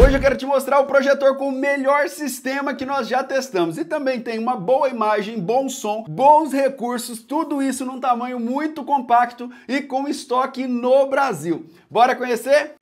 Hoje eu quero te mostrar o projetor com o melhor sistema que nós já testamos. E também tem uma boa imagem, bom som, bons recursos, tudo isso num tamanho muito compacto e com estoque no Brasil. Bora conhecer?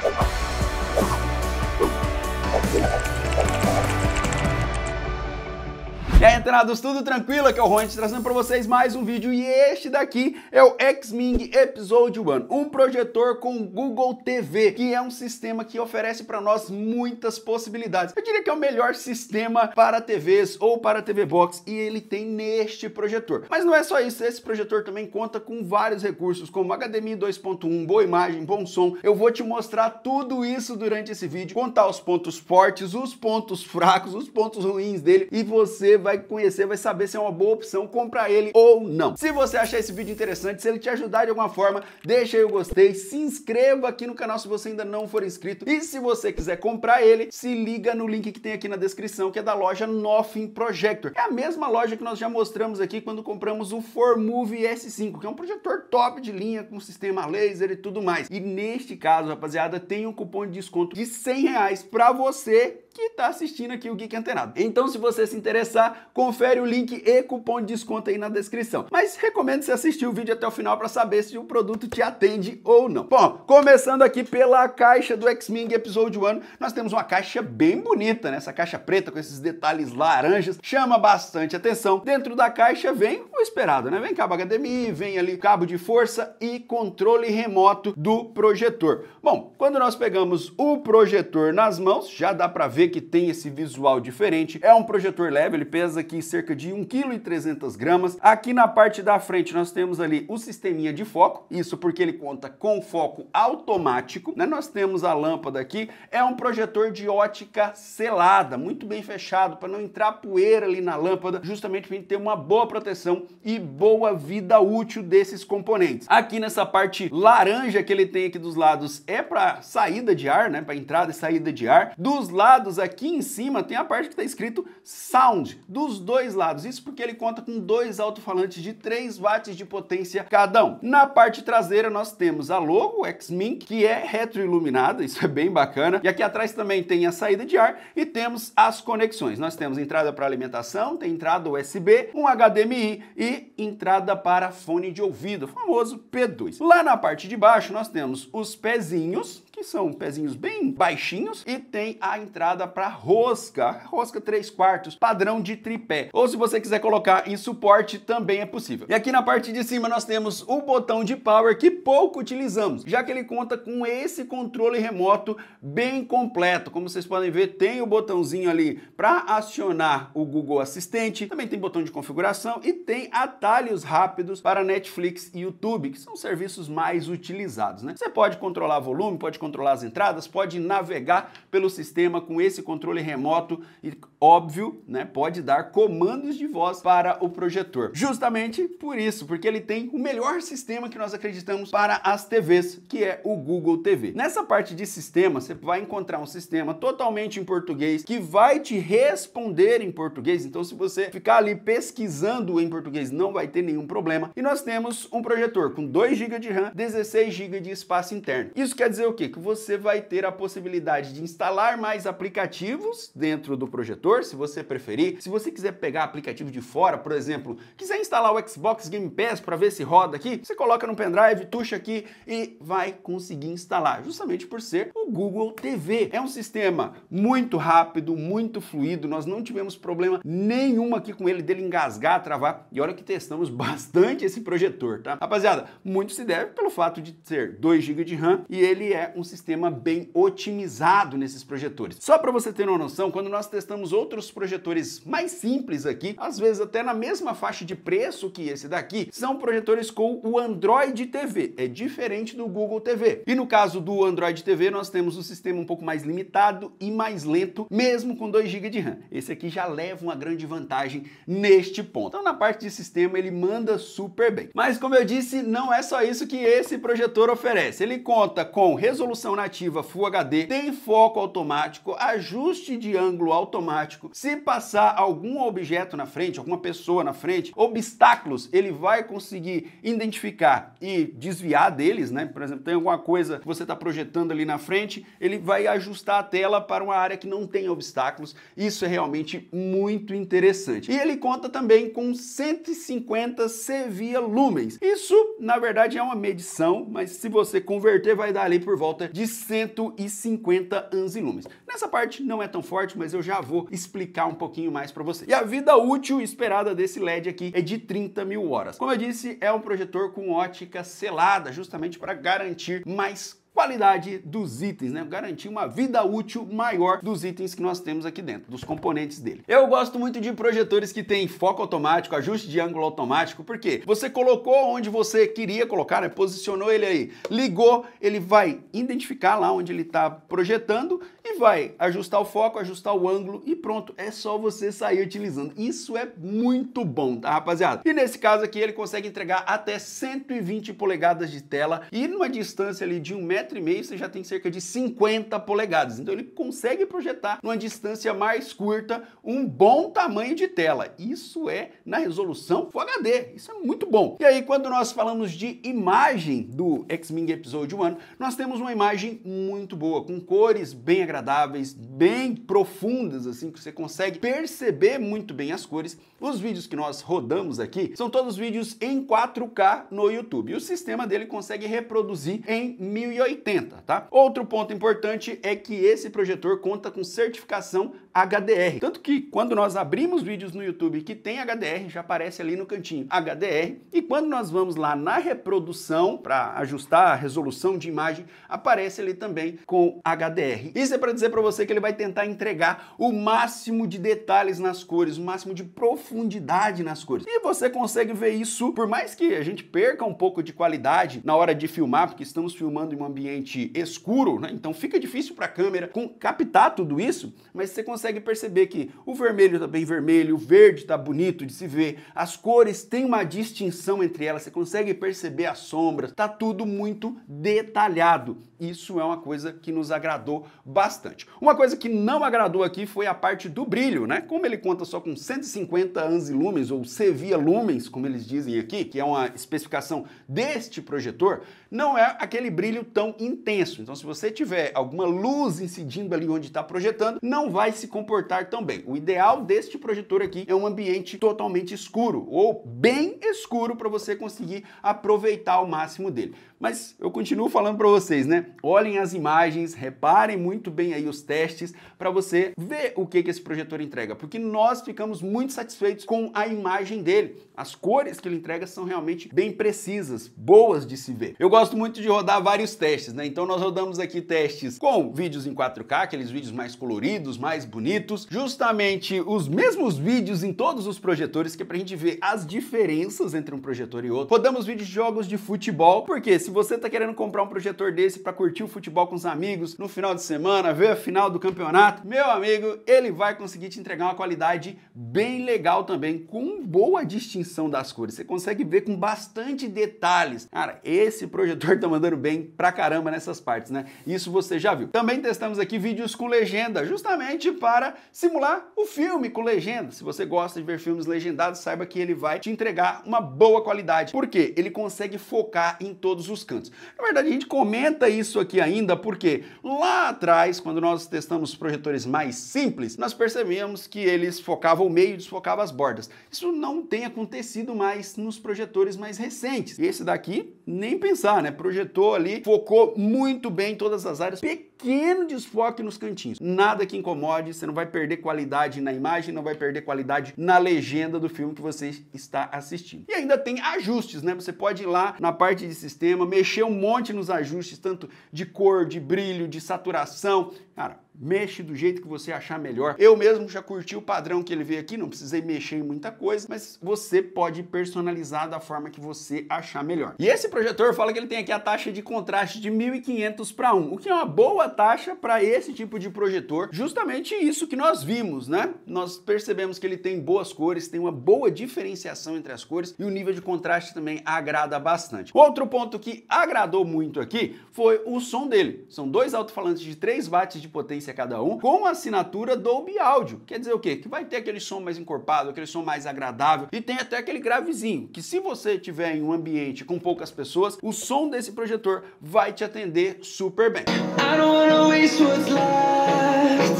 E aí, entrados, tudo tranquilo? Aqui é o Ron, tá trazendo para vocês mais um vídeo e este daqui é o Xming Episode One, um projetor com Google TV, que é um sistema que oferece para nós muitas possibilidades. Eu diria que é o melhor sistema para TVs ou para TV Box e ele tem neste projetor. Mas não é só isso, esse projetor também conta com vários recursos como HDMI 2.1, boa imagem, bom som. Eu vou te mostrar tudo isso durante esse vídeo, contar os pontos fortes, os pontos fracos, os pontos ruins dele e você vai vai conhecer, vai saber se é uma boa opção comprar ele ou não. Se você achar esse vídeo interessante, se ele te ajudar de alguma forma, deixa aí o gostei, se inscreva aqui no canal se você ainda não for inscrito e se você quiser comprar ele, se liga no link que tem aqui na descrição, que é da loja Nothing Projector. É a mesma loja que nós já mostramos aqui quando compramos o Formove S5, que é um projetor top de linha com sistema laser e tudo mais. E neste caso, rapaziada, tem um cupom de desconto de 100 reais para você que está assistindo aqui o Geek Antenado. Então, se você se interessar, confere o link e cupom de desconto aí na descrição. Mas recomendo você assistir o vídeo até o final para saber se o produto te atende ou não. Bom, começando aqui pela caixa do X-Ming Episode 1, nós temos uma caixa bem bonita, né? Essa caixa preta com esses detalhes laranjas chama bastante atenção. Dentro da caixa vem o esperado, né? Vem cabo HDMI, vem ali cabo de força e controle remoto do projetor. Bom, quando nós pegamos o projetor nas mãos, já dá para ver que tem esse visual diferente. É um projetor leve, ele pesa aqui cerca de 1,3 kg. Aqui na parte da frente nós temos ali o sisteminha de foco, isso porque ele conta com foco automático. Né? Nós temos a lâmpada aqui, é um projetor de ótica selada, muito bem fechado, para não entrar poeira ali na lâmpada, justamente para ter uma boa proteção e boa vida útil desses componentes. Aqui nessa parte laranja que ele tem aqui dos lados é para saída de ar, né? para entrada e saída de ar. Dos lados lados, aqui em cima, tem a parte que está escrito Sound, dos dois lados. Isso porque ele conta com dois alto-falantes de 3 watts de potência cada um. Na parte traseira, nós temos a logo X-Mink, que é retroiluminada, isso é bem bacana. E aqui atrás também tem a saída de ar e temos as conexões. Nós temos entrada para alimentação, tem entrada USB, um HDMI e entrada para fone de ouvido, famoso P2. Lá na parte de baixo, nós temos os pezinhos, que são pezinhos bem baixinhos, e tem a entrada para rosca, rosca 3 quartos, padrão de tripé. Ou se você quiser colocar em suporte, também é possível. E aqui na parte de cima nós temos o botão de power que pouco utilizamos, já que ele conta com esse controle remoto bem completo. Como vocês podem ver, tem o botãozinho ali para acionar o Google Assistente, também tem botão de configuração e tem atalhos rápidos para Netflix e YouTube, que são serviços mais utilizados, né? Você pode controlar volume, pode controlar as entradas, pode navegar pelo sistema com esse controle remoto e, óbvio, né, pode dar comandos de voz para o projetor. Justamente por isso, porque ele tem o melhor sistema que nós acreditamos para as TVs, que é o Google TV. Nessa parte de sistema, você vai encontrar um sistema totalmente em português que vai te responder em português. Então, se você ficar ali pesquisando em português, não vai ter nenhum problema. E nós temos um projetor com 2 GB de RAM, 16 GB de espaço interno. Isso quer dizer o quê? você vai ter a possibilidade de instalar mais aplicativos dentro do projetor, se você preferir. Se você quiser pegar aplicativo de fora, por exemplo, quiser instalar o Xbox Game Pass para ver se roda aqui, você coloca no pendrive, tuxa aqui e vai conseguir instalar, justamente por ser o Google TV. É um sistema muito rápido, muito fluido, nós não tivemos problema nenhum aqui com ele dele engasgar, travar. E olha que testamos bastante esse projetor, tá? Rapaziada, muito se deve pelo fato de ser 2 GB de RAM e ele é um sistema bem otimizado nesses projetores. Só para você ter uma noção, quando nós testamos outros projetores mais simples aqui, às vezes até na mesma faixa de preço que esse daqui, são projetores com o Android TV. É diferente do Google TV. E no caso do Android TV, nós temos um sistema um pouco mais limitado e mais lento, mesmo com 2 GB de RAM. Esse aqui já leva uma grande vantagem neste ponto. Então, na parte de sistema, ele manda super bem. Mas, como eu disse, não é só isso que esse projetor oferece. Ele conta com resolução função nativa Full HD, tem foco automático, ajuste de ângulo automático. Se passar algum objeto na frente, alguma pessoa na frente, obstáculos, ele vai conseguir identificar e desviar deles, né? Por exemplo, tem alguma coisa que você está projetando ali na frente, ele vai ajustar a tela para uma área que não tem obstáculos. Isso é realmente muito interessante. E ele conta também com 150 sevia lumens. Isso, na verdade, é uma medição, mas se você converter, vai dar ali por volta volta de 150 ans-lumes. Nessa parte não é tão forte, mas eu já vou explicar um pouquinho mais para você. E a vida útil esperada desse LED aqui é de 30 mil horas. Como eu disse, é um projetor com ótica selada, justamente para garantir mais qualidade dos itens, né? Garantir uma vida útil maior dos itens que nós temos aqui dentro, dos componentes dele. Eu gosto muito de projetores que têm foco automático, ajuste de ângulo automático, porque você colocou onde você queria colocar, né? Posicionou ele aí, ligou, ele vai identificar lá onde ele está projetando e vai ajustar o foco, ajustar o ângulo e pronto, é só você sair utilizando. Isso é muito bom, tá, rapaziada? E nesse caso aqui, ele consegue entregar até 120 polegadas de tela e numa distância ali de um metro metro e meio você já tem cerca de 50 polegadas. Então ele consegue projetar numa distância mais curta um bom tamanho de tela. Isso é na resolução Full HD. Isso é muito bom. E aí quando nós falamos de imagem do x men Episode 1, nós temos uma imagem muito boa, com cores bem agradáveis, bem profundas assim que você consegue perceber muito bem as cores. Os vídeos que nós rodamos aqui são todos vídeos em 4K no YouTube. E o sistema dele consegue reproduzir em 1080 80, tá? Outro ponto importante é que esse projetor conta com certificação HDR, tanto que quando nós abrimos vídeos no YouTube que tem HDR, já aparece ali no cantinho HDR, e quando nós vamos lá na reprodução para ajustar a resolução de imagem, aparece ali também com HDR. Isso é para dizer para você que ele vai tentar entregar o máximo de detalhes nas cores, o máximo de profundidade nas cores. E você consegue ver isso, por mais que a gente perca um pouco de qualidade na hora de filmar, porque estamos filmando em um ambiente ambiente escuro, né? então fica difícil para a câmera captar tudo isso, mas você consegue perceber que o vermelho está bem vermelho, o verde está bonito de se ver, as cores têm uma distinção entre elas, você consegue perceber as sombras, está tudo muito detalhado. Isso é uma coisa que nos agradou bastante. Uma coisa que não agradou aqui foi a parte do brilho, né? Como ele conta só com 150 ANSI lumens ou Sevia lumens, como eles dizem aqui, que é uma especificação deste projetor, não é aquele brilho tão intenso. Então, se você tiver alguma luz incidindo ali onde está projetando, não vai se comportar tão bem. O ideal deste projetor aqui é um ambiente totalmente escuro ou bem escuro para você conseguir aproveitar ao máximo dele. Mas eu continuo falando para vocês, né? Olhem as imagens, reparem muito bem aí os testes para você ver o que, que esse projetor entrega, porque nós ficamos muito satisfeitos com a imagem dele. As cores que ele entrega são realmente bem precisas, boas de se ver. Eu gosto muito de rodar vários testes, né? Então nós rodamos aqui testes com vídeos em 4K, aqueles vídeos mais coloridos, mais bonitos, justamente os mesmos vídeos em todos os projetores, que é para a gente ver as diferenças entre um projetor e outro. Rodamos vídeos de jogos de futebol, porque se você está querendo comprar um projetor desse para curtir o futebol com os amigos no final de semana, ver a final do campeonato, meu amigo, ele vai conseguir te entregar uma qualidade bem legal também, com boa distinção das cores. Você consegue ver com bastante detalhes. Cara, esse projetor tá mandando bem pra caramba nessas partes, né? Isso você já viu. Também testamos aqui vídeos com legenda, justamente para simular o filme com legenda. Se você gosta de ver filmes legendados, saiba que ele vai te entregar uma boa qualidade, porque ele consegue focar em todos os os cantos. Na verdade, a gente comenta isso aqui ainda porque lá atrás, quando nós testamos projetores mais simples, nós percebemos que eles focavam o meio e desfocavam as bordas. Isso não tem acontecido mais nos projetores mais recentes. esse daqui, nem pensar, né? Projetou ali, focou muito bem todas as áreas, pequeno desfoque nos cantinhos. Nada que incomode, você não vai perder qualidade na imagem, não vai perder qualidade na legenda do filme que você está assistindo. E ainda tem ajustes, né? Você pode ir lá na parte de sistema, mexer um monte nos ajustes, tanto de cor, de brilho, de saturação. Cara, Mexe do jeito que você achar melhor. Eu mesmo já curti o padrão que ele veio aqui, não precisei mexer em muita coisa, mas você pode personalizar da forma que você achar melhor. E esse projetor fala que ele tem aqui a taxa de contraste de 1500 para 1, o que é uma boa taxa para esse tipo de projetor. Justamente isso que nós vimos, né? Nós percebemos que ele tem boas cores, tem uma boa diferenciação entre as cores e o nível de contraste também agrada bastante. Outro ponto que agradou muito aqui foi o som dele. São dois alto-falantes de 3 watts de potência frequência cada um, com assinatura Dolby Áudio. Quer dizer o quê? Que vai ter aquele som mais encorpado, aquele som mais agradável e tem até aquele gravezinho, que se você tiver em um ambiente com poucas pessoas, o som desse projetor vai te atender super bem. I don't wanna waste what's left.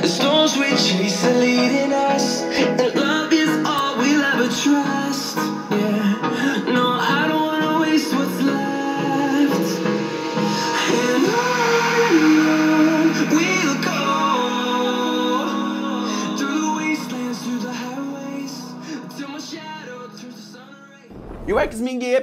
The storms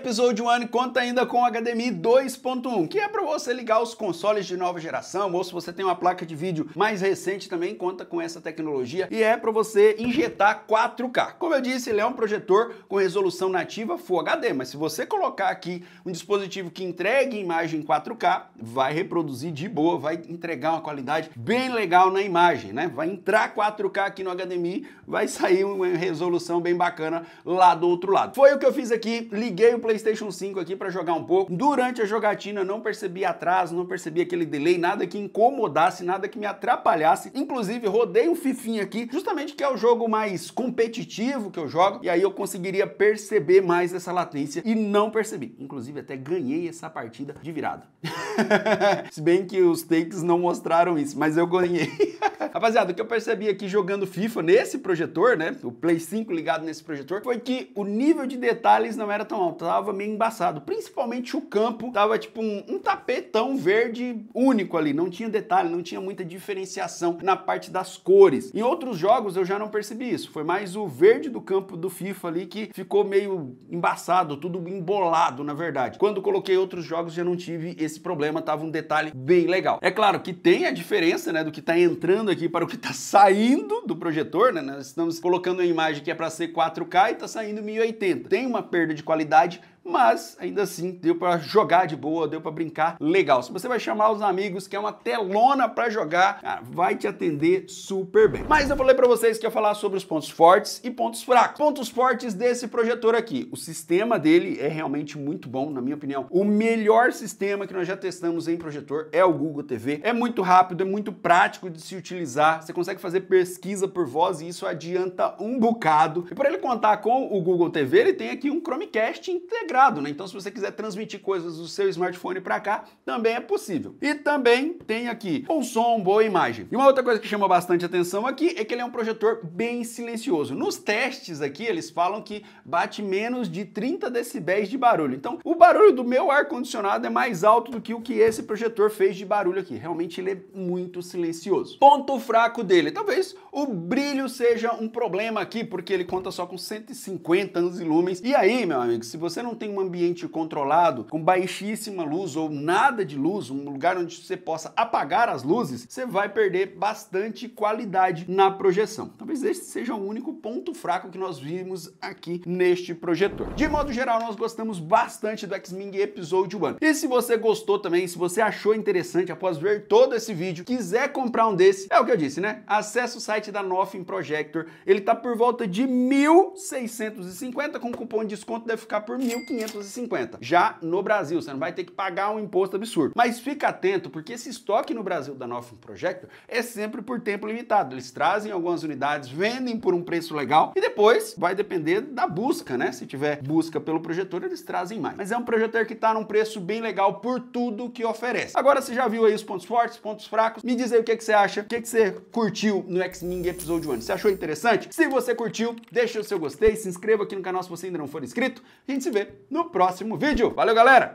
Episode One conta ainda com o HDMI 2.1, que é para você ligar os consoles de nova geração, ou se você tem uma placa de vídeo mais recente também conta com essa tecnologia e é para você injetar 4K. Como eu disse, ele é um projetor com resolução nativa Full HD, mas se você colocar aqui um dispositivo que entregue imagem 4K, vai reproduzir de boa, vai entregar uma qualidade bem legal na imagem, né? Vai entrar 4K aqui no HDMI, vai sair uma resolução bem bacana lá do outro lado. Foi o que eu fiz aqui, liguei o PlayStation 5 aqui para jogar um pouco. Durante a jogatina não percebi atraso, não percebi aquele delay, nada que incomodasse, nada que me atrapalhasse. Inclusive, rodei um Fifa aqui, justamente que é o jogo mais competitivo que eu jogo, e aí eu conseguiria perceber mais essa latência e não percebi. Inclusive, até ganhei essa partida de virada. Se bem que os takes não mostraram isso, mas eu ganhei. Rapaziada, o que eu percebi aqui jogando FIFA nesse projetor, né? O Play 5 ligado nesse projetor, foi que o nível de detalhes não era tão alto. Tá? tava meio embaçado. Principalmente o campo, tava tipo um, um tapetão verde único ali, não tinha detalhe, não tinha muita diferenciação na parte das cores. Em outros jogos eu já não percebi isso, foi mais o verde do campo do FIFA ali que ficou meio embaçado, tudo embolado na verdade. Quando coloquei outros jogos já não tive esse problema, tava um detalhe bem legal. É claro que tem a diferença, né, do que tá entrando aqui para o que tá saindo do projetor, né? Nós estamos colocando a imagem que é para ser 4K e tá saindo 1080. Tem uma perda de qualidade, mas ainda assim deu para jogar de boa, deu para brincar legal. Se você vai chamar os amigos, que é uma telona para jogar, cara, ah, vai te atender super bem. Mas eu falei para vocês que ia falar sobre os pontos fortes e pontos fracos. Pontos fortes desse projetor aqui. O sistema dele é realmente muito bom, na minha opinião. O melhor sistema que nós já testamos em projetor é o Google TV. É muito rápido, é muito prático de se utilizar. Você consegue fazer pesquisa por voz e isso adianta um bocado. E para ele contar com o Google TV, ele tem aqui um Chromecast integrado teclado, né? Então, se você quiser transmitir coisas do seu smartphone para cá, também é possível. E também tem aqui bom som, boa imagem. E uma outra coisa que chama bastante atenção aqui é que ele é um projetor bem silencioso. Nos testes aqui, eles falam que bate menos de 30 decibéis de barulho. Então, o barulho do meu ar-condicionado é mais alto do que o que esse projetor fez de barulho aqui. Realmente, ele é muito silencioso. Ponto fraco dele, talvez o brilho seja um problema aqui, porque ele conta só com 150 anos de lumens. E aí, meu amigo, se você não tem um ambiente controlado, com baixíssima luz ou nada de luz, um lugar onde você possa apagar as luzes, você vai perder bastante qualidade na projeção. Talvez esse seja o único ponto fraco que nós vimos aqui neste projetor. De modo geral, nós gostamos bastante do X-Wing Episode 1. E se você gostou também, se você achou interessante após ver todo esse vídeo, quiser comprar um desse, é o que eu disse, né? Acesse o site da Nothing Projector, ele tá por volta de 1.650, com cupom de desconto deve ficar por 1.500 550. Já no Brasil, você não vai ter que pagar um imposto absurdo. Mas fica atento, porque esse estoque no Brasil da Nofin Projector é sempre por tempo limitado. Eles trazem algumas unidades, vendem por um preço legal e depois vai depender da busca, né? Se tiver busca pelo projetor, eles trazem mais. Mas é um projetor que está num preço bem legal por tudo que oferece. Agora você já viu aí os pontos fortes, pontos fracos. Me diz aí o que, que você acha, o que, que você curtiu no x ming Episode 1. Você achou interessante? Se você curtiu, deixa o seu gostei, se inscreva aqui no canal se você ainda não for inscrito. A gente se vê no próximo vídeo. Valeu, galera!